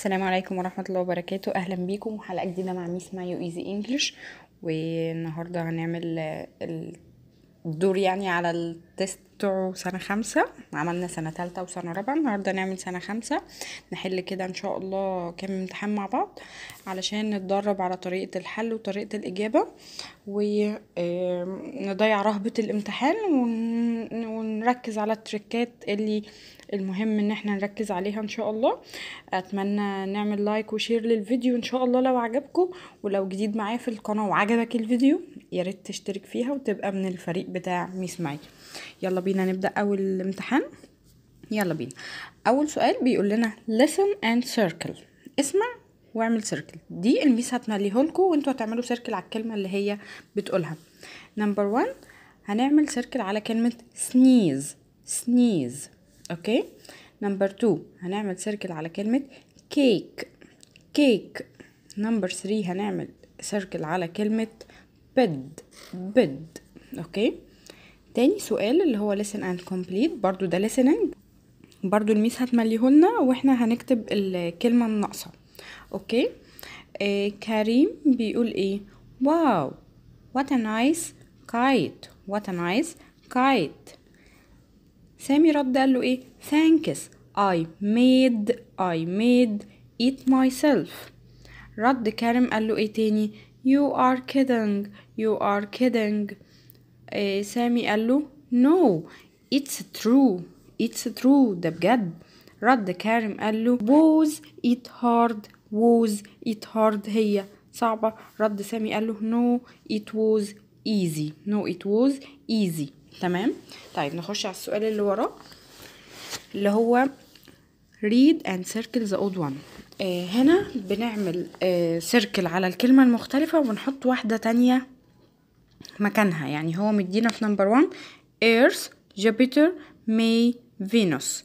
السلام عليكم ورحمة الله وبركاته أهلا بيكم وحلقة جديدة مع ميس مايو ايزي انجلش والنهاردة هنعمل الدور يعني على التست بتاعه سنة خمسة عملنا سنة تالتة وسنة رابعة النهاردة نعمل سنة خمسة نحل كده إن شاء الله كام امتحان مع بعض علشان نتدرب على طريقة الحل وطريقة الإجابة ونضيع رهبة الامتحان ونركز على التريكات اللي المهم ان احنا نركز عليها ان شاء الله اتمنى نعمل لايك وشير للفيديو ان شاء الله لو عجبكم ولو جديد معايا في القناه وعجبك الفيديو يا ريت تشترك فيها وتبقى من الفريق بتاع ميس معايا يلا بينا نبدا اول امتحان يلا بينا اول سؤال بيقول لنا listen and circle اسمع واعمل سيركل دي الميس هتمليه لكم وانتوا هتعملوا سيركل على الكلمه اللي هي بتقولها نمبر 1 هنعمل سيركل على كلمه سنيز سنيز اوكي نمبر 2 هنعمل سيركل على كلمة كيك كيك نمبر 3 هنعمل سيركل على كلمة بد بد اوكي تاني سؤال اللي هو listen and complete برضو ده listening برضو الميس هتمليهولنا واحنا هنكتب الكلمة الناقصة اوكي آه كريم بيقول ايه واو what a nice kite what a nice kite سامي رد قال له ايه thanks I made I made it myself رد كرم قال له ايه تاني you are kidding you are kidding آه سامي قال له no it's true it's true ده بجد رد كرم قال له was it hard was it hard هي صعبة رد سامي قال له no it was easy no it was easy تمام طيب نخش على السؤال اللي وراه اللي هو read and circle the odd one آه هنا بنعمل آه سيركل على الكلمة المختلفة وبنحط واحدة تانية مكانها يعني هو مدينا في نمبر 1 Earth Jupiter May Venus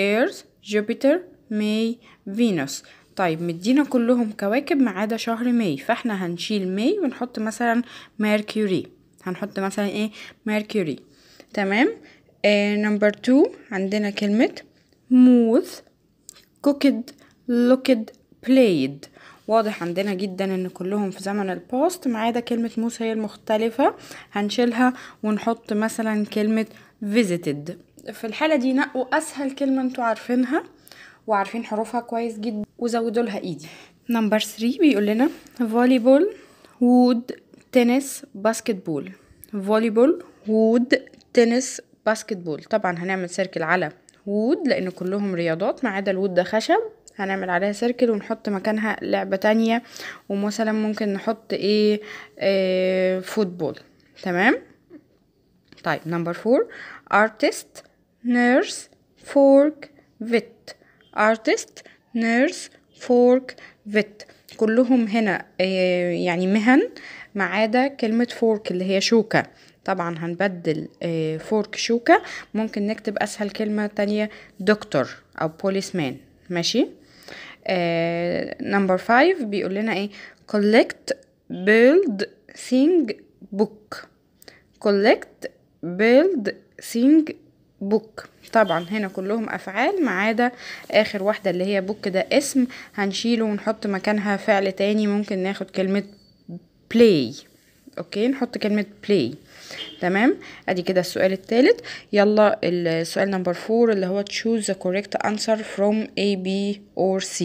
Earth Jupiter May Venus طيب مدينا كلهم كواكب ما عدا شهر ماي فاحنا هنشيل ماي ونحط مثلا ميركوري هنحط مثلا ايه ميركوري تمام نمبر آه تو عندنا كلمة موث كوكد لوكد بلايد واضح عندنا جدا ان كلهم في زمن الباست ما عدا كلمة موث هي المختلفة هنشيلها ونحط مثلا كلمة visited في الحالة دي نقوا اسهل كلمة انتوا عارفينها وعارفين حروفها كويس جدا وزودوا لها ايدي نمبر 3 بيقول لنا volleyball wood تنس باسكت بول فولي بول وود تنس باسكت بول طبعا هنعمل سيركل على وود لان كلهم رياضات ما عدا الود ده خشب هنعمل عليها سيركل ونحط مكانها لعبة تانية ومثلا ممكن نحط ايه, إيه فوتبول تمام طيب نمبر فور ارتست نيرس فورك فيت ارتست نيرس فورك فيت كلهم هنا آه، يعني مهن ما عدا كلمة فورك اللي هي شوكة طبعا هنبدل فورك آه، شوكة ممكن نكتب أسهل كلمة تانية دكتور أو بوليس مان ماشي نمبر آه، فايف بيقول لنا ايه collect build thing book collect build thing book طبعا هنا كلهم افعال ما عدا اخر واحده اللي هي بوك ده اسم هنشيله ونحط مكانها فعل تاني ممكن ناخد كلمه play اوكي نحط كلمة play تمام ادي كده السؤال الثالث يلا السؤال نمبر فور اللي هو choose the correct answer from A B or C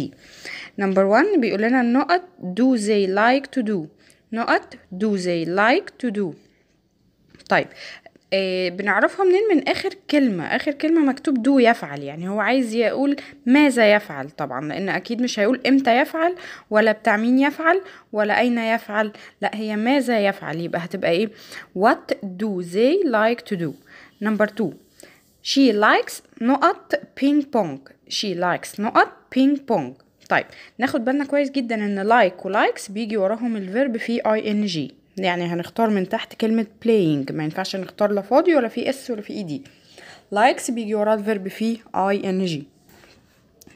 نمبر 1 بيقول لنا النقط do they like to do نقط do they like to do طيب آه، بنعرفها منين من اخر كلمة اخر كلمة مكتوب دو يفعل يعني هو عايز يقول ماذا يفعل طبعا لان اكيد مش هيقول امتى يفعل ولا بتاع مين يفعل ولا اين يفعل لا هي ماذا يفعل يبقى هتبقى ايه what do they like to do number two she likes نقط ping pong she likes نقط ping pong طيب ناخد بالنا كويس جدا ان لايك و ولايكس بيجي وراهم الفيرب في ing ان جي يعني هنختار من تحت كلمة playing ما ينفعش نختار لا فاضي ولا في اس ولا في اي e دي likes بيجي وراه الفيرب فيه اي ان جي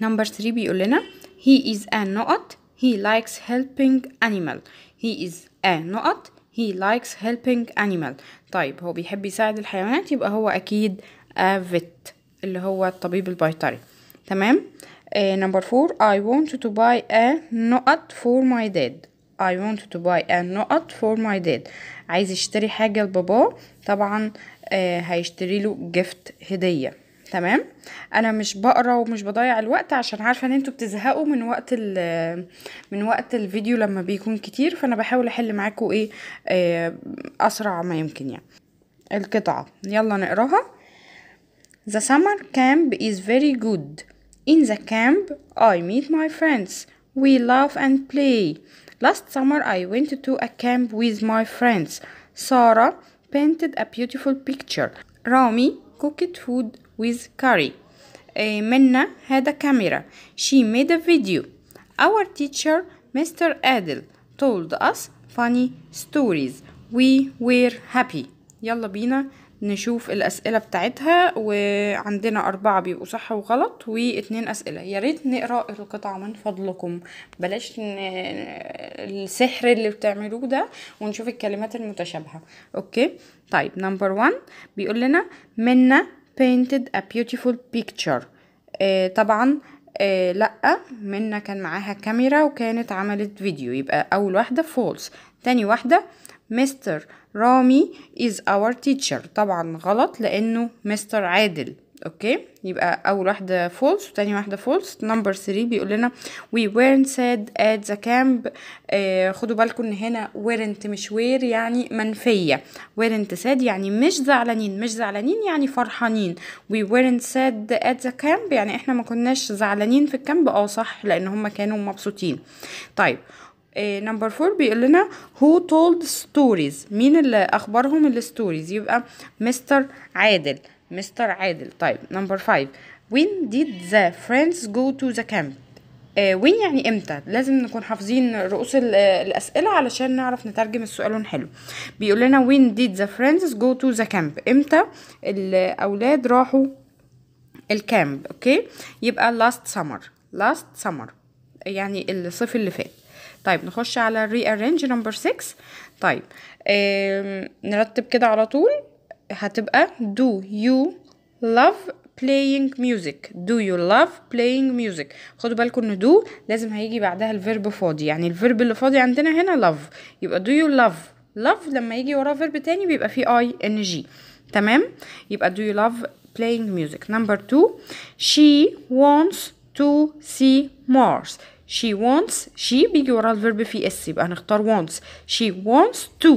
نمبر 3 بيقول لنا he is a نقط he likes helping animal he is a نقط he likes helping animal طيب هو بيحب يساعد الحيوانات يبقى هو اكيد a vet اللي هو الطبيب البيطري تمام نمبر فور 4 I want to buy a نقط for my dad I want to buy a نقط for my dad عايز يشتري حاجة لباباه طبعا آه هيشتري له جفت هدية تمام انا مش بقرا ومش بضيع الوقت عشان عارفه ان انتوا بتزهقوا من وقت آه، من وقت الفيديو لما بيكون كتير فانا بحاول احل معاكم ايه آه اسرع ما يمكن يعني القطعه يلا نقراها The summer camp is very good. In the camp, I meet my friends. We laugh and play. Last summer I went to a camp with my friends. Sarah painted a beautiful picture. Rami cooked food with curry. Uh, had a camera. She made a video. Our teacher, Mr. Adil, told us funny stories. We were happy. Yalla bina. نشوف الأسئلة بتاعتها وعندنا أربعة بيبقوا صح وغلط واتنين أسئلة يا ريت نقرأ القطعة من فضلكم بلاش السحر اللي بتعملوه ده ونشوف الكلمات المتشابهة أوكي طيب نمبر وان بيقول لنا منا painted a beautiful picture آه طبعا آه لا منا كان معاها كاميرا وكانت عملت فيديو يبقى أول واحدة فولس تاني واحدة مستر رامي is our teacher طبعا غلط لانه مستر عادل اوكي يبقى اول واحده فولس وتاني واحده فولس نمبر ثري بيقول لنا وي weren't sad at the camp آه خدوا بالكم ان هنا weren't مش وير يعني منفيه weren't sad يعني مش زعلانين مش زعلانين يعني فرحانين we weren't sad at the camp يعني احنا ما كناش زعلانين في الكامب اه صح لان هم كانوا مبسوطين طيب نمبر إيه، فور بيقول لنا هو تولد ستوريز مين اللي اخبرهم الستوريز يبقى مستر عادل مستر عادل طيب نمبر فايف وين ديد ذا فريندز جو تو ذا كامب وين يعني امتى لازم نكون حافظين رؤوس الاسئله علشان نعرف نترجم السؤال ونحله بيقول لنا وين ديد ذا فريندز جو تو ذا كامب امتى الاولاد راحوا الكامب اوكي يبقى لاست سمر لاست سمر يعني الصيف اللي فات طيب نخش على الري ارينج نمبر 6 طيب نرتب كده على طول هتبقى do you love playing music do you love playing music خدوا بالكم ان do لازم هيجي بعدها الفيرب فاضي يعني الفيرب اللي فاضي عندنا هنا love يبقى do you love love لما يجي وراه فيرب تاني بيبقى فيه اي ان جي تمام يبقى do you love playing music number 2 she wants to see Mars she wants she بيجي ورا الفيرب في اس يبقى هنختار wants she wants to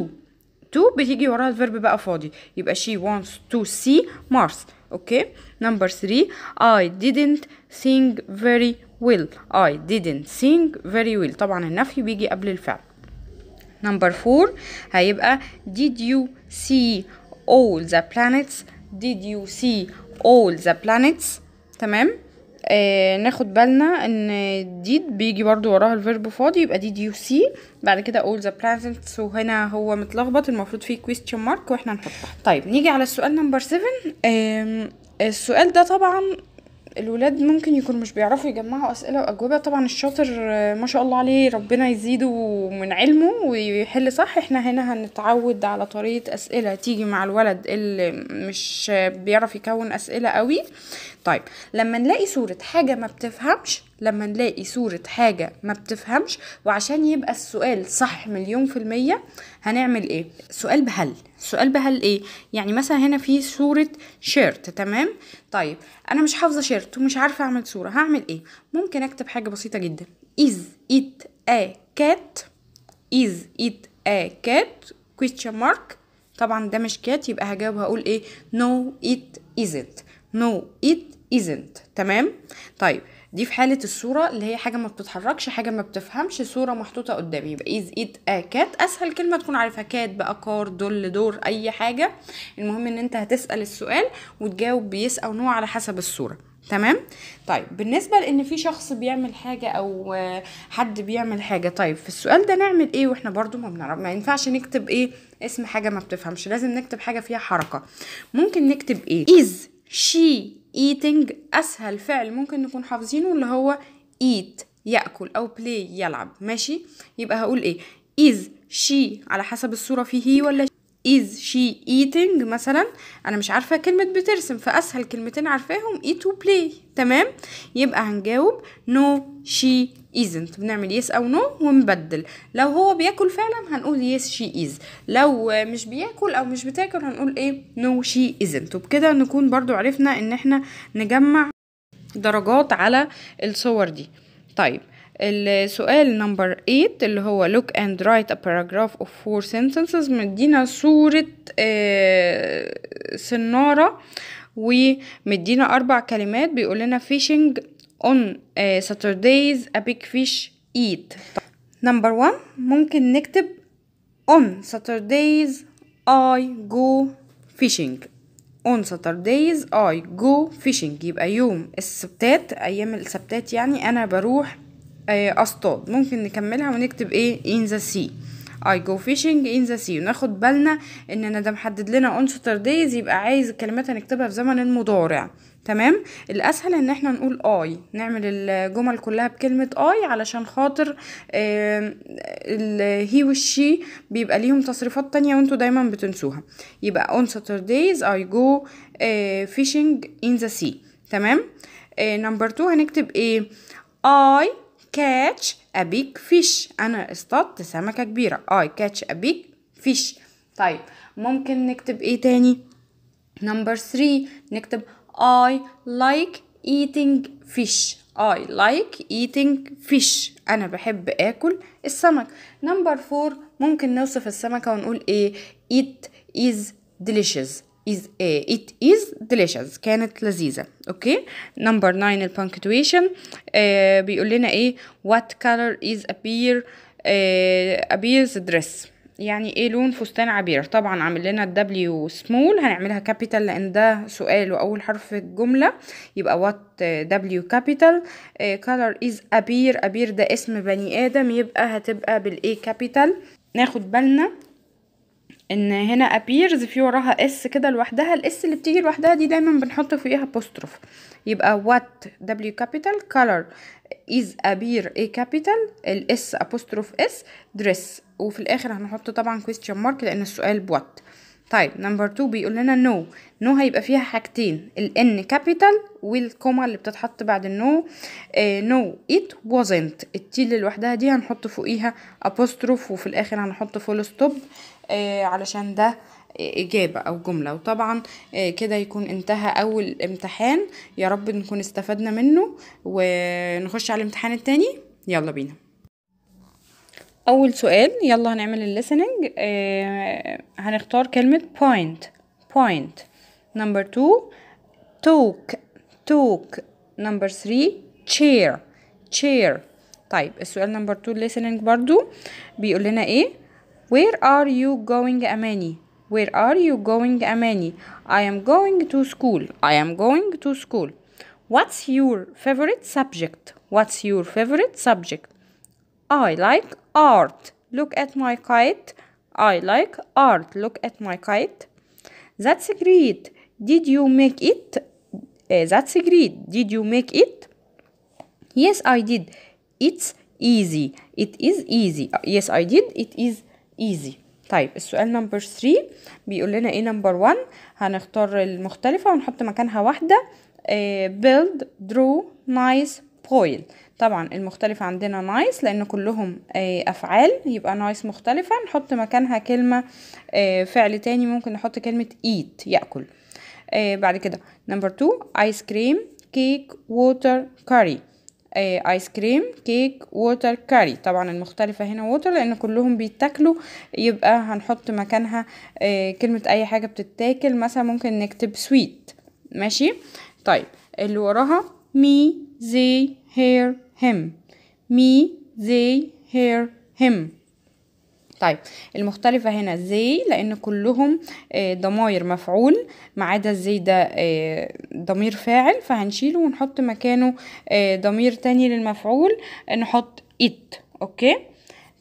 to بتيجي ورا الفيرب بقى فاضي يبقى she wants to see Mars Okay. Number 3 I didn't sing very well I didn't sing very well طبعا النفي بيجي قبل الفعل Number 4 هيبقى did you see all the planets did you see all the planets تمام آه ناخد بالنا ان ديد بيجي برضو وراها الفيرب فاضي يبقى ديد يو سي بعد كده all the presents وهنا هو متلخبط المفروض فيه question mark واحنا نحطه طيب نيجي على السؤال نمبر 7 السؤال ده طبعا الولاد ممكن يكون مش بيعرفوا يجمعوا اسئله واجوبه طبعا الشاطر ما شاء الله عليه ربنا يزيده من علمه ويحل صح احنا هنا هنتعود على طريقه اسئله تيجي مع الولد اللي مش بيعرف يكون اسئله قوي طيب لما نلاقي صوره حاجه ما بتفهمش لما نلاقي صورة حاجة ما بتفهمش وعشان يبقى السؤال صح مليون في المية هنعمل ايه سؤال بهل سؤال بهل ايه يعني مثلا هنا في صورة شيرت تمام طيب انا مش حافظة شيرت ومش عارفة اعمل صورة هعمل ايه ممكن اكتب حاجة بسيطة جدا is it a cat is it a cat question mark طبعا ده مش كات يبقى هجاوب هقول ايه no it isn't no it isn't تمام طيب دي في حالة الصورة اللي هي حاجة ما بتتحركش حاجة ما بتفهمش صورة محطوطة قدامي يبقى از ايت ا كات اسهل كلمة تكون عارفها كات بقى كار دول دور اي حاجة المهم ان انت هتسأل السؤال وتجاوب بيس او نوع على حسب الصورة تمام طيب بالنسبة لان في شخص بيعمل حاجة او حد بيعمل حاجة طيب في السؤال ده نعمل ايه واحنا برضو ما بنعرف ما ينفعش نكتب ايه اسم حاجة ما بتفهمش لازم نكتب حاجة فيها حركة ممكن نكتب ايه از شي eating أسهل فعل ممكن نكون حافظينه اللي هو eat يأكل أو play يلعب ماشي يبقى هقول إيه is she على حسب الصورة فيه هي ولا is she eating مثلا انا مش عارفه كلمه بترسم فاسهل كلمتين عارفاهم eat و play تمام يبقى هنجاوب no she isn't بنعمل يس yes او نو no ونبدل لو هو بياكل فعلا هنقول يس شي از لو مش بياكل او مش بتاكل هنقول ايه نو شي isn't وبكده نكون برضو عرفنا ان احنا نجمع درجات على الصور دي طيب السؤال نمبر 8 اللي هو look and write a paragraph of four sentences مدينا صورة سنارة آه، ومدينا أربع كلمات بيقول لنا fishing on uh, Saturdays a big fish eat number one ممكن نكتب on Saturdays I go fishing on Saturdays I go fishing يبقى يوم السبتات أيام السبتات يعني أنا بروح أصطاد ممكن نكملها ونكتب إيه in the sea I go fishing in the sea وناخد بالنا اننا ده محدد لنا on Saturdays يبقى عايز الكلمات هنكتبها في زمن المضارع تمام الاسهل ان احنا نقول اي نعمل الجمل كلها بكلمه اي علشان خاطر هي والشي بيبقى ليهم تصريفات تانية وانتوا دايما بتنسوها يبقى on Saturdays I go fishing in the sea تمام نمبر 2 هنكتب ايه I catch a big fish انا اصطدت سمكه كبيره I آه، catch a big fish طيب ممكن نكتب ايه تاني نمبر 3 نكتب I like eating fish I like eating fish أنا بحب آكل السمك نمبر 4 ممكن نوصف السمكة ونقول إيه It is delicious is uh, it is delicious كانت لذيذة okay number nine the punctuation uh, بيقول لنا ايه what color is appear uh, appears dress يعني ايه لون فستان عبير طبعا عامل لنا W small هنعملها capital لان ده سؤال واول حرف الجمله يبقى what وات دبليو كابيتال كلر از ابير ابير ده اسم بني ادم يبقى هتبقى بالاي capital ناخد بالنا ان هنا appears في وراها اس كده لوحدها الاس اللي بتيجي لوحدها دي دايما بنحط فيها apostrophe يبقى what w capital color is appear a capital الاس apostrophe s dress وفي الاخر هنحط طبعا question mark لان السؤال بوات طيب نمبر 2 بيقول لنا نو نو هيبقى فيها حاجتين الان كابيتال والكوما اللي بتتحط بعد النو نو ات وازنت التي اللي لوحدها دي هنحط فوقيها ابوستروف وفي الاخر هنحط فول ستوب آه علشان ده إجابة أو جملة وطبعا آه، كده يكون انتهى أول امتحان يا رب نكون استفدنا منه ونخش على الامتحان التاني يلا بينا اول سؤال يلا هنعمل الليسننج آه هنختار كلمه point point number two talk talk number three chair chair طيب السؤال number two listening برضو بيقول لنا ايه where are you going اماني where are you going اماني I am going to school I am going to school what's your favorite subject what's your favorite subject I like art. Look at my kite. I like art. Look at my kite. That's great. Did you make it? Uh, that's great. Did you make it? Yes, I did. It's easy. It is easy. Yes, I did. It is easy. طيب السؤال نمبر 3 بيقول لنا ايه نمبر 1 هنختار المختلفة ونحط مكانها واحدة uh, build draw nice boil طبعا المختلفة عندنا نايس لان كلهم آه، افعال يبقى نايس مختلفة نحط مكانها كلمة آه، فعل تاني ممكن نحط كلمة eat يأكل آه، بعد كده نمبر تو ايس كريم كيك ووتر كاري ايس كريم كيك ووتر كاري طبعا المختلفه هنا ووتر لان كلهم بيتاكلوا يبقى هنحط مكانها كلمه اي حاجه بتتاكل مثلا ممكن نكتب سويت ماشي طيب اللي وراها مي زي هير him me they her him طيب المختلفة هنا زي لأن كلهم آه، ضماير مفعول ما عدا زي ده آه، ضمير فاعل فهنشيله ونحط مكانه آه، ضمير تاني للمفعول نحط it أوكي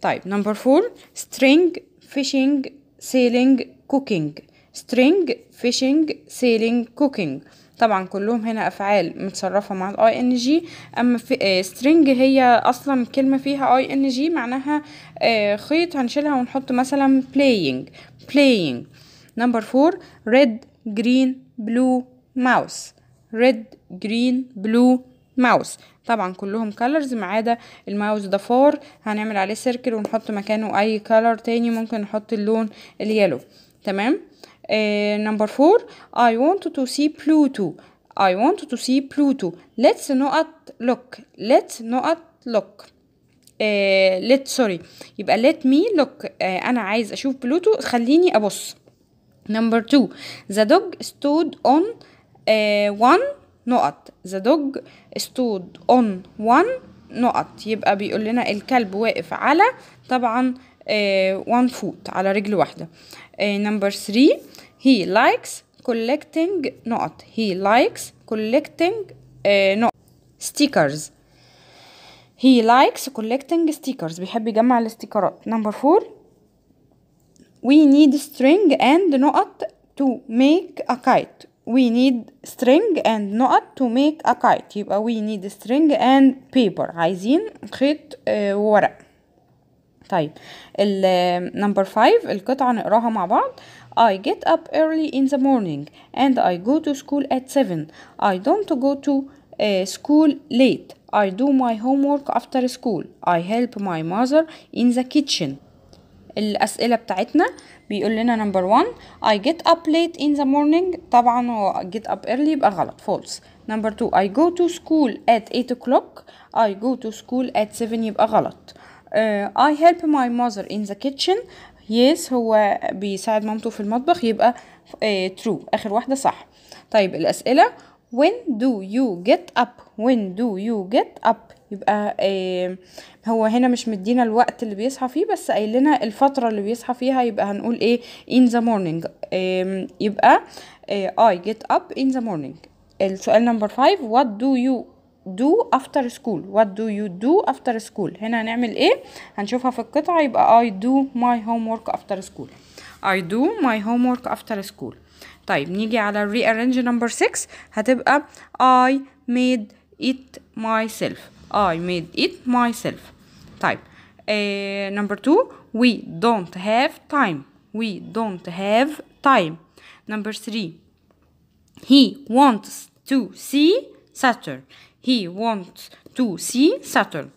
طيب نمبر فور string fishing sailing cooking string fishing sailing cooking طبعا كلهم هنا افعال متصرفه مع الاي ان جي اما في سترينج آه، هي اصلا كلمه فيها اي ان جي معناها آه، خيط هنشيلها ونحط مثلا بلاينج بلاينج نمبر 4 ريد جرين بلو ماوس ريد جرين بلو ماوس طبعا كلهم كالرز ما عدا الماوس ده فور هنعمل عليه سيركل ونحط مكانه اي كالر تاني ممكن نحط اللون اليالو تمام نمبر فور I want to see Pluto. I want to see Pluto. Let's not look. Let's not look. Uh, let sorry يبقى let me look uh, أنا عايز أشوف بلوتو خليني أبص number two the dog stood on uh, one نقط the dog stood on one نقط يبقى بيقول لنا الكلب واقف على طبعا Eh, one foot على رجل واحدة eh, number three he likes collecting Not. he likes collecting eh, Not. stickers he likes collecting stickers بيحب يجمع الاستيكرات number four we need string and not to make a kite we need string and not to make a kite يبقى we need string and paper عايزين خيط وورق طيب ال نمبر 5 القطعة نقراها مع بعض I get up early in the morning and I go to school at seven I don't go to uh, school late I do my homework after school I help my mother in the kitchen الأسئلة بتاعتنا بيقول لنا نمبر 1 I get up late in the morning طبعا هو get up early يبقى غلط false نمبر 2 I go to school at 8 o'clock I go to school at 7 يبقى غلط آه، I help my mother in the kitchen yes هو بيساعد مامته في المطبخ يبقى آه، true آخر واحدة صح طيب الأسئلة when do you get up when do you get up يبقى uh, هو هنا مش مدينا الوقت اللي بيصحى فيه بس قايل لنا الفترة اللي بيصحى فيها يبقى هنقول ايه in the morning uh, يبقى uh, I get up in the morning السؤال نمبر 5 what do you do after school what do you do after school هنا هنعمل ايه هنشوفها في القطعة يبقى I do my homework after school I do my homework after school طيب نيجي على rearrange number 6 هتبقى I made it myself I made it myself طيب uh, number 2 we don't have time we don't have time number 3 he wants to see Saturn he wants to see Saturn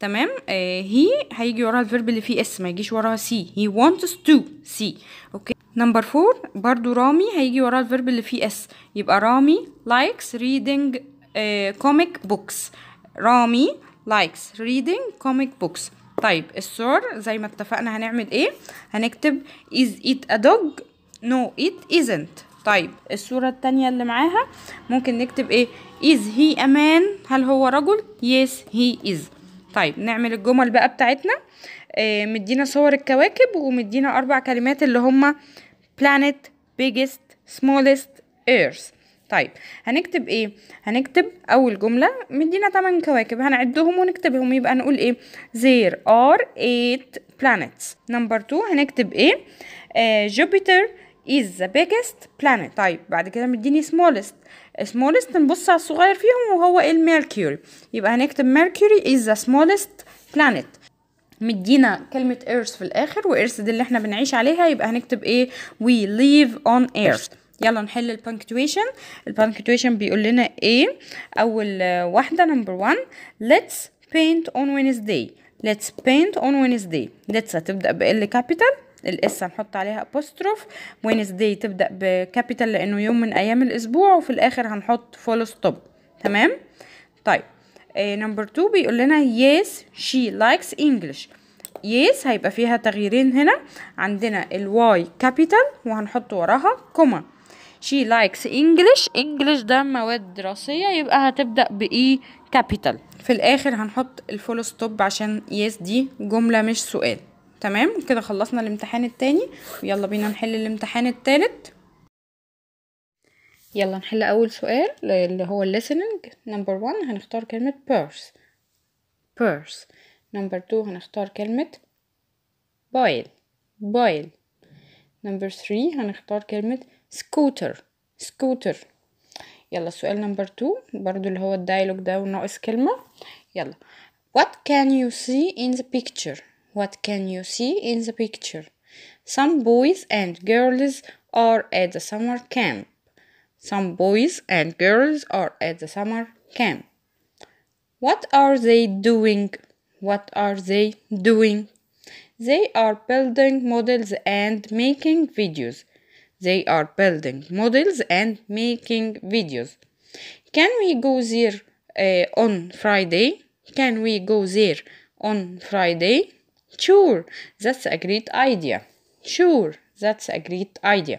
تمام آه he هيجي وراها الفيرب اللي فيه اس ما يجيش وراها سي he wants to see اوكي نمبر 4 برضو رامي هيجي وراها الفيرب اللي فيه اس يبقى رامي likes reading uh, comic books رامي likes reading comic books طيب السور زي ما اتفقنا هنعمل ايه هنكتب is it a dog no it isn't طيب الصورة التانية اللي معاها ممكن نكتب ايه is he a man هل هو رجل yes he is طيب نعمل الجمل بقى بتاعتنا آه مدينا صور الكواكب ومدينا اربع كلمات اللي هما planet biggest smallest earth طيب هنكتب ايه هنكتب اول جملة مدينا تمن كواكب هنعدهم ونكتبهم يبقى نقول ايه there are eight planets number 2 هنكتب ايه آه Jupiter is the biggest planet طيب بعد كده مديني smallest smallest نبص على الصغير فيهم وهو إيه؟ الميركوري يبقى هنكتب mercury is the smallest planet مدينا كلمة earth في الآخر و earth دي اللي احنا بنعيش عليها يبقى هنكتب ايه we live on earth يلا نحل البنكتويشن البنكتويشن بيقول لنا ايه أول واحدة نمبر 1 let's paint on Wednesday let's paint on Wednesday let's هتبدأ بال capital الاس هنحط عليها ابوستروف وينزداي تبدا بكابيتال لانه يوم من ايام الاسبوع وفي الاخر هنحط فول ستوب تمام طيب نمبر آه، 2 بيقول لنا yes she likes English yes هيبقى فيها تغييرين هنا عندنا الواي كابيتال وهنحط وراها كوما she likes English English ده مواد دراسية يبقى هتبدأ بإي كابيتال e في الآخر هنحط الفول ستوب عشان yes دي جملة مش سؤال تمام كده خلصنا الامتحان التاني ويلا بينا نحل الامتحان التالت يلا نحل اول سؤال اللي هو listening نمبر one هنختار كلمة purse purse نمبر two هنختار كلمة boil boil نمبر three هنختار كلمة scooter scooter يلا السؤال نمبر two برضو اللي هو الدايلوج ده وناقص كلمة يلا what can you see in the picture What can you see in the picture? Some boys and girls are at the summer camp. Some boys and girls are at the summer camp. What are they doing? What are they doing? They are building models and making videos. They are building models and making videos. Can we go there uh, on Friday? Can we go there on Friday? Sure, that's a great idea. Sure, that's a great idea.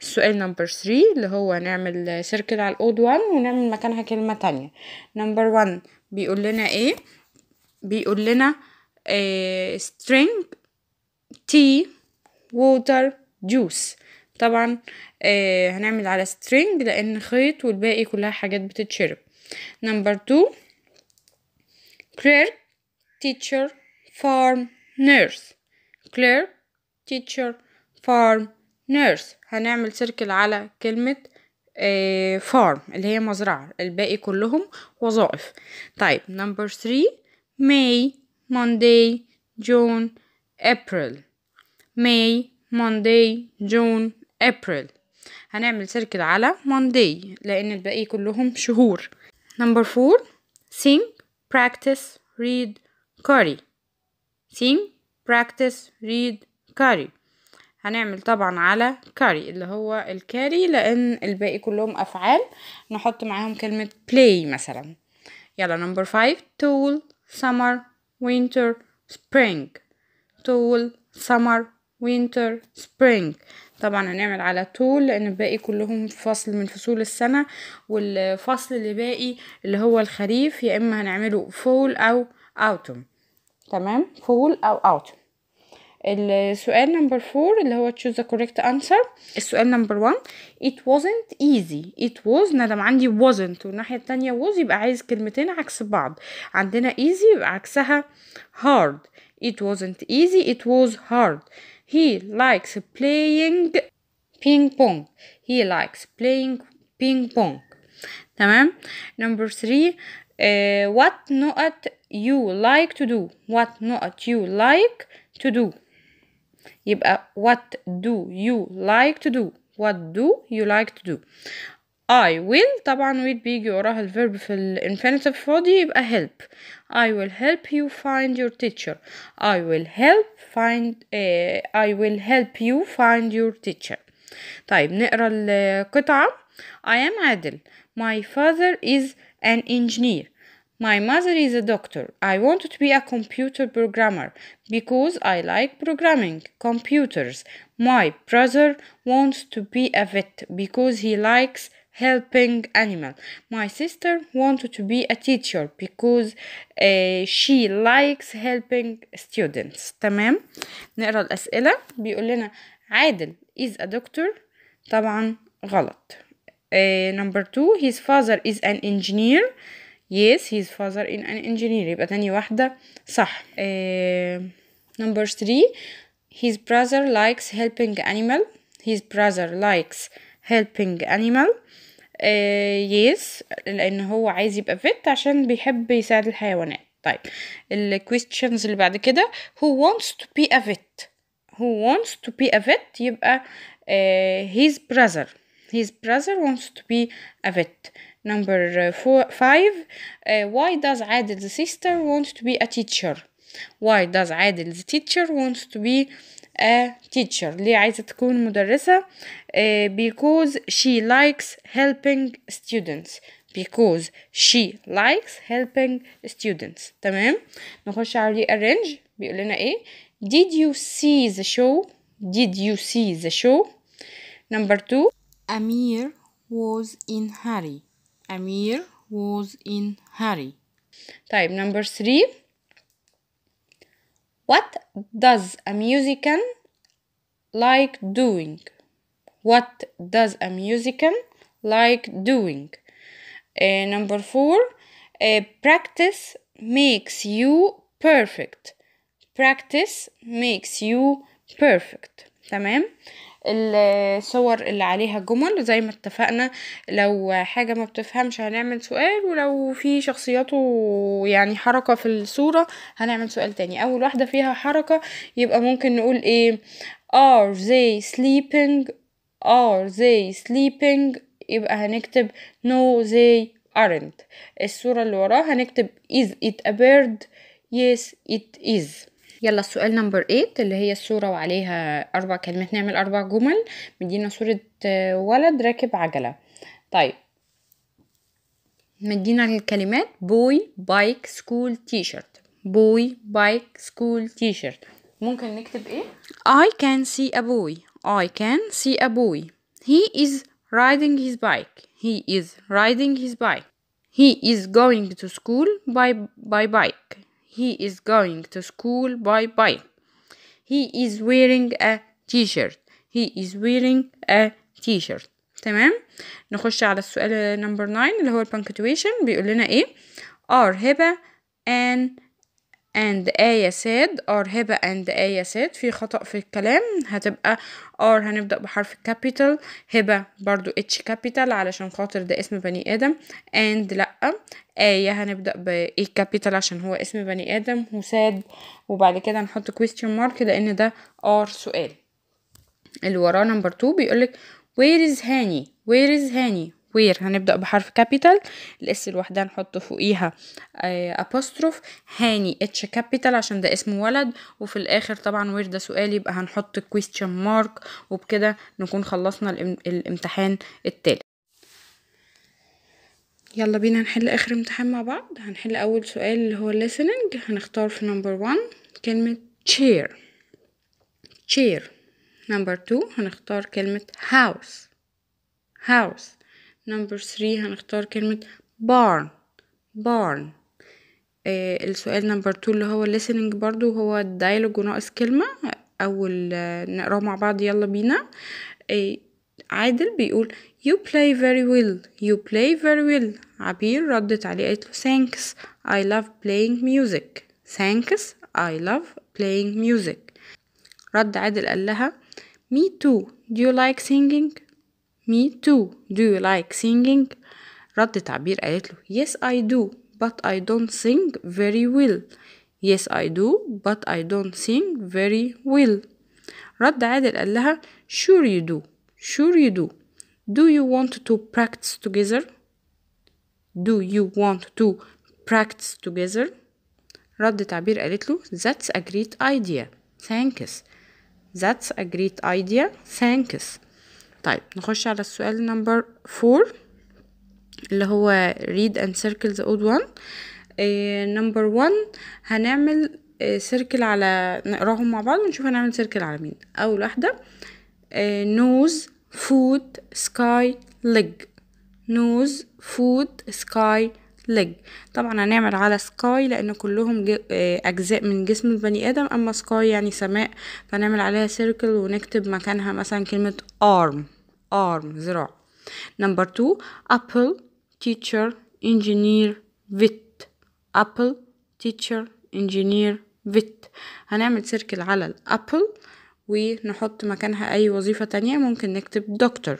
السؤال نمبر 3 اللي هو نعمل سيركل على الأود 1 ونعمل مكانها كلمة تانية. نمبر 1 بيقول لنا إيه؟ بيقول لنا آه، string tea water juice طبعا آه، هنعمل على string لأن خيط والباقي كلها حاجات بتتشرب. نمبر 2 clerk teacher farm نيرس كلير تيتشر فارم نيرس هنعمل سيركل على كلمة فارم آه، اللي هي مزرعة الباقي كلهم وظائف طيب نمبر 3 ماي مونداي جون ابريل ماي مونداي جون ابريل هنعمل سيركل على مونداي لان الباقي كلهم شهور نمبر 4 سينج براكتس ريد كاري think practice read carry هنعمل طبعا على carry اللي هو الكاري لان الباقي كلهم افعال نحط معاهم كلمة play مثلا يلا نمبر five tool summer winter spring tool summer winter spring طبعا هنعمل على طول لان الباقي كلهم فصل من فصول السنه والفصل اللي باقي اللي هو الخريف يا اما هنعمله فول او autumn تمام فول او اوت السؤال نمبر 4 اللي هو choose the correct answer السؤال نمبر 1 it wasn't easy it was انا لما عندي wasn't والناحيه التانية was يبقى عايز كلمتين عكس بعض عندنا easy يبقى عكسها hard it wasn't easy it was hard he likes playing ping pong he likes playing ping pong تمام نمبر 3 uh, what نقط you like to do what not you like to do يبقى uh, what do you like to do what do you like to do I will طبعا will بيجي وراها الفيرب في الانفينيتيف فاضي يبقى help I will help you find your teacher I will help find uh, I will help you find your teacher طيب نقرا القطعة I am عادل My father is an engineer my mother is a doctor. I want to be a computer programmer because I like programming computers. My brother wants to be a vet because he likes helping animals. My sister wanted to be a teacher because uh, she likes helping students. تمام نقرا الأسئلة بيقول لنا عادل is a doctor طبعا غلط. Uh, number two his father is an engineer. Yes, his father in an engineer يبقى تاني واحدة صح uh, number three his brother likes helping animal his brother likes helping animal uh, yes لأن هو عايز يبقى فيت عشان بيحب يساعد الحيوانات طيب questions اللي بعد كده who wants to be a vet who wants to be a vet يبقى uh, his brother his brother wants to be a vet Number uh, four, five, uh, why does Adel's sister want to be a teacher? Why does Adel's teacher wants to be a teacher ليه عايزة تكون مدرسة uh, because she likes helping students because she likes helping students تمام نخش على rearrange بيقول لنا ايه did you see the show did you see the show number two Amir was in hurry Amir was in hurry. Type number three. What does a musician like doing? What does a musician like doing? Uh, number four. Uh, practice makes you perfect. Practice makes you perfect. تمام؟ الصور اللي عليها جمل زي ما اتفقنا لو حاجة ما بتفهمش هنعمل سؤال ولو في شخصياته يعني حركة في الصورة هنعمل سؤال تاني اول واحدة فيها حركة يبقى ممكن نقول ايه are they sleeping are they sleeping يبقى هنكتب no they aren't الصورة اللي وراها هنكتب is it a bird yes it is يلا السؤال نمبر 8 اللي هي الصورة وعليها أربع كلمات نعمل أربع جمل مدينا صورة آه، ولد راكب عجلة طيب مدينا الكلمات بوي بايك سكول تي شيرت بوي بايك سكول تي شيرت ممكن نكتب ايه I can see a boy I can see a boy he is riding his bike he is riding his bike he is going to school by by bike He is going to school. Bye bye. He is wearing a t-shirt. He is wearing a t-shirt. تمام نخش على السؤال نمبر 9 اللي هو البنكتويشن بيقول لنا ايه are هبه and and آية said or هبة and آية said في خطأ في الكلام هتبقى or هنبدأ بحرف capital هبة برضو h capital علشان خاطر ده اسم بني آدم and لأ آية هنبدأ ب a e capital عشان هو اسم بني آدم said وبعد كده هنحط question mark لأن ده or سؤال اللي وراه نمبر 2 بيقولك where is هاني where is هاني وير هنبدأ بحرف كابيتال الاس لوحدها نحط فوقيها ابوستروف آه، هاني اتش كابيتال عشان ده اسم ولد وفي الاخر طبعا وير ده سؤال يبقى هنحط كويستشن مارك وبكده نكون خلصنا الامتحان التالت يلا بينا نحل اخر امتحان مع بعض هنحل اول سؤال اللي هو listening هنختار في نمبر 1 كلمة chair chair نمبر 2 هنختار كلمة house house نمبر 3 هنختار كلمة barn barn آه السؤال نمبر 2 اللي هو listening برضو هو dialogue وناقص كلمة أول نقراه مع بعض يلا بينا آه عادل بيقول you play very well you play very well عبير ردت عليه قالت له thanks I love playing music thanks I love playing music رد عادل قال لها me too do you like singing Me too. Do you like singing? رد تعبير قالت له Yes I do but I don't sing very well. Yes I do but I don't sing very well. رد عادل قال لها Sure you do. Sure you do. Do you want to practice together? Do you want to practice together? رد تعبير قالت له That's a great idea. Thanks. That's a great idea. Thanks. طيب نخش على السؤال نمبر فور اللي هو read and circle the odd one نمبر uh, 1 هنعمل سيركل آه، على نقراهم مع بعض ونشوف هنعمل سيركل على مين اول واحده نوز فود سكاي ليج نوز فود سكاي ليج طبعا هنعمل على سكاي لان كلهم آه، اجزاء من جسم البني ادم اما سكاي يعني سماء فنعمل عليها سيركل ونكتب مكانها مثلا كلمه arm arm zero. number two apple teacher engineer wit apple teacher engineer wit هنعمل سيركل على الابل ونحط مكانها اي وظيفة تانية ممكن نكتب doctor.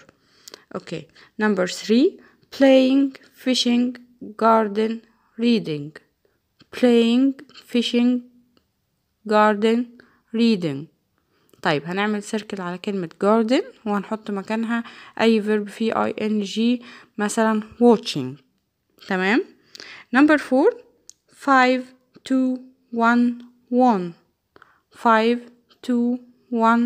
Okay. number 3 playing fishing garden reading playing fishing garden reading طيب هنعمل سيركل على كلمة garden وهنحط مكانها أي verb فيه ing مثلا watching تمام number four five two one one five two one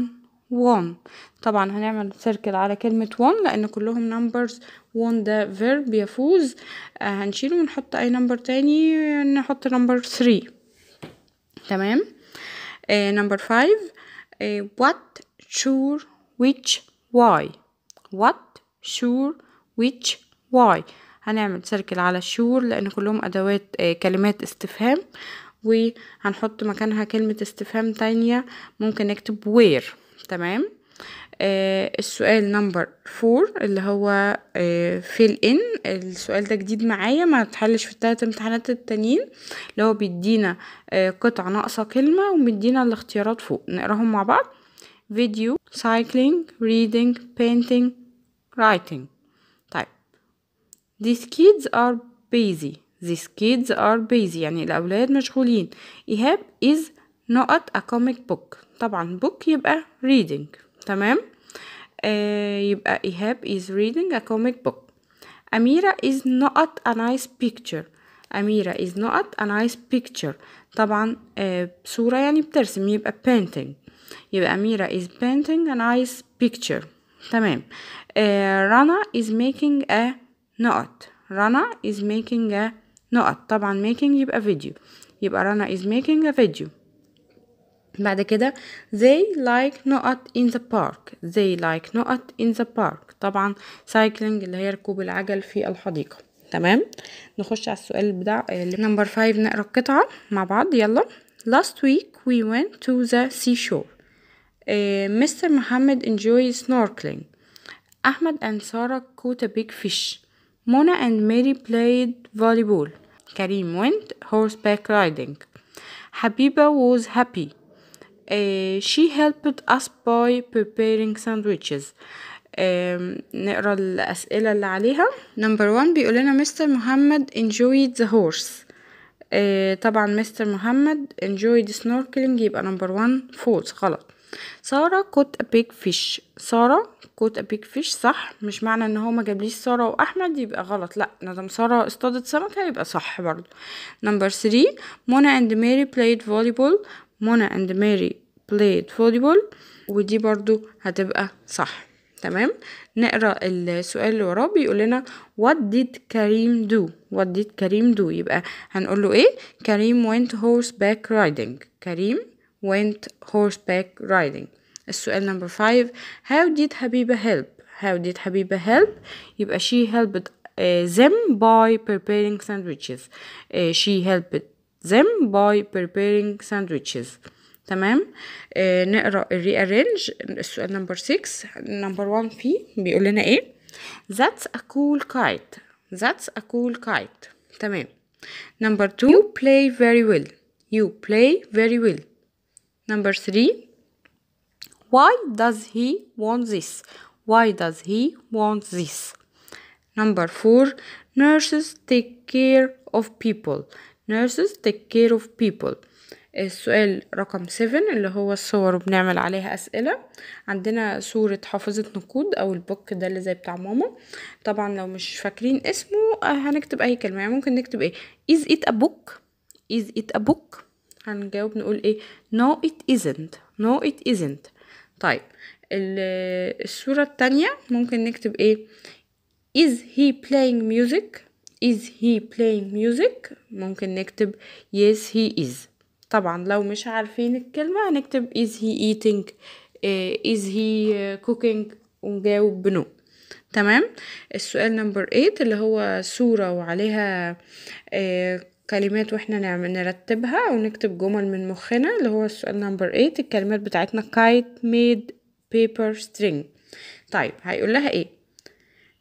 one طبعا هنعمل سيركل على كلمة one لأن كلهم numbers one ده verb يفوز آه هنشيله ونحط أي number تاني نحط number three تمام آه number five إيه، what sure which why what sure which why هنعمل سيركل على sure لان كلهم ادوات إيه، كلمات استفهام وهنحط مكانها كلمة استفهام تانية ممكن نكتب وير تمام آه، السؤال نمبر فور اللي هو فيل آه، ان السؤال ده جديد معايا ما اتحلش في التلات امتحانات التانيين اللي هو بيدينا آه، قطعة ناقصة كلمة ومدينا الاختيارات فوق نقراهم مع بعض فيديو سايكلينج reading painting writing طيب these kids are busy these kids are busy يعني الأولاد مشغولين إيهاب is not a comic book طبعا book يبقى reading تمام آه يبقى إيهاب is reading a comic book أميرة is not a nice picture أميرة is not a nice picture طبعا صورة يعني بترسم يبقى painting يبقى أميرة is painting a nice picture تمام eh, Rana is making a note Rana is making a note طبعا making يبقى video. يبقى Rana is making a video بعد كده they like نقط in the park they like نقط in the park طبعا cycling اللي هي ركوب العجل في الحديقة تمام نخش على السؤال بتاع نمبر 5 نقرا القطعة مع بعض يلا last week we went to the seashore uh, Mr. محمد enjoy snorkeling أحمد and Sarah caught a big fish Mona and Mary played volleyball كريم went horseback riding حبيبة was happy E, she helped us by preparing sandwiches e, نقرا الأسئلة اللي عليها number one بيقول لنا مستر محمد enjoyed the horse e, طبعا مستر محمد enjoyed snorkeling يبقى number one false غلط سارة كوت a big fish سارة كوت a big fish صح مش معنى ان هو ما جابليش سارة واحمد يبقى غلط لا مادام سارة اصطادت سمكة يبقى صح برضو نمبر 3 منى اند Mary played volleyball منى اند ماري played volleyball ودي برضو هتبقى صح تمام نقرا السؤال اللي وراه بيقول لنا what did كريم do what did كريم do يبقى هنقول له ايه كريم went horseback riding كريم went horseback riding السؤال نمبر 5 how did حبيبه help how did حبيبه help يبقى she helped them by preparing sandwiches she helped them by preparing sandwiches تمام آه نقرا rearrange السؤال نمبر 6 نمبر 1 فيه بيقول لنا ايه that's a cool kite that's a cool kite تمام number 2 you play very well you play very well number 3 why does he want this why does he want this number 4 nurses take care of people nurses take care of people السؤال رقم 7 اللي هو الصور وبنعمل عليها أسئلة عندنا صورة حافظة نقود أو البوك ده اللي زي بتاع ماما طبعا لو مش فاكرين اسمه آه، هنكتب أي كلمة يعني ممكن نكتب ايه is it a book is it a book هنجاوب نقول ايه no it isn't no it isn't طيب الصورة التانية ممكن نكتب ايه is he playing music is he playing music ممكن نكتب yes he is طبعا لو مش عارفين الكلمة هنكتب is he eating eh, is he eh, cooking ونجاوب بنو تمام السؤال نمبر 8 اللي هو صورة وعليها eh, كلمات واحنا نعمل نرتبها ونكتب جمل من مخنا اللي هو السؤال نمبر 8 الكلمات بتاعتنا kite made paper string طيب هيقول لها ايه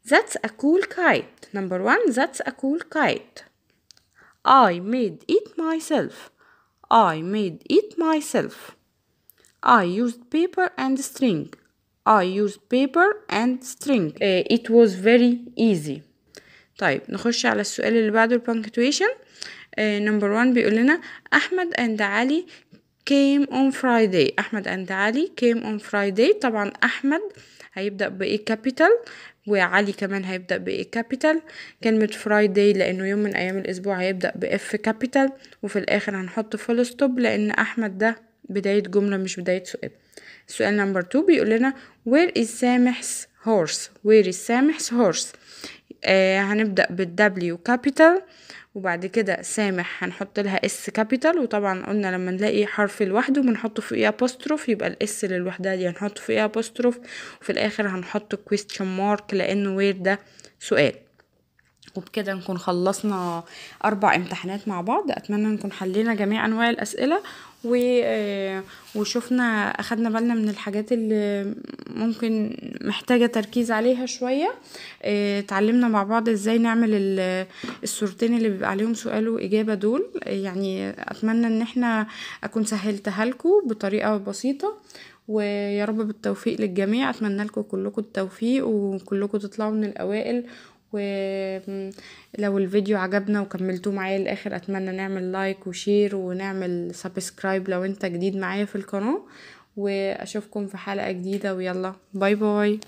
That's a cool kite. Number one, that's a cool kite. I made it myself. I made it myself. I used paper and string. I used paper and string. Uh, it was very easy. طيب نخش على السؤال اللي بعده البنكتويشن نمبر uh, 1 بيقول لنا احمد اند علي came on Friday احمد اند علي came on Friday طبعا احمد هيبدا بايه كابيتال وعلي كمان هيبدأ بإيه كابيتال كلمة فرايداي لأنه يوم من أيام الأسبوع هيبدأ اف كابيتال وفي الآخر هنحط فول ستوب لأن أحمد ده بداية جملة مش بداية سؤال السؤال نمبر 2 بيقول لنا where is سامح's horse where is سامح's horse آه هنبدأ بالدبليو كابيتال وبعد كده سامح هنحط لها اس كابيتال وطبعا قلنا لما نلاقي حرف لوحده بنحطه فوقيه ابوستروف e يبقى الاس للوحده لوحدها دي هنحط فوقيه ابوستروف وفي الاخر هنحط كويستشن مارك لانه وير ده سؤال وبكده نكون خلصنا اربع امتحانات مع بعض اتمنى نكون حلينا جميع انواع الاسئله و آه، اخدنا بالنا من الحاجات اللي ممكن محتاجة تركيز عليها شوية آه، اتعلمنا مع بعض ازاي نعمل الصورتين اللي بيبقى عليهم سؤال واجابة دول يعني اتمنى ان احنا اكون سهلتها لكم بطريقة بسيطة ويا رب بالتوفيق للجميع اتمنى لكم كلكم التوفيق وكلكم تطلعوا من الاوائل ولو الفيديو عجبنا وكملتوه معايا للاخر اتمنى نعمل لايك وشير ونعمل سبسكرايب لو انت جديد معايا في القناة واشوفكم في حلقة جديدة ويلا باي باي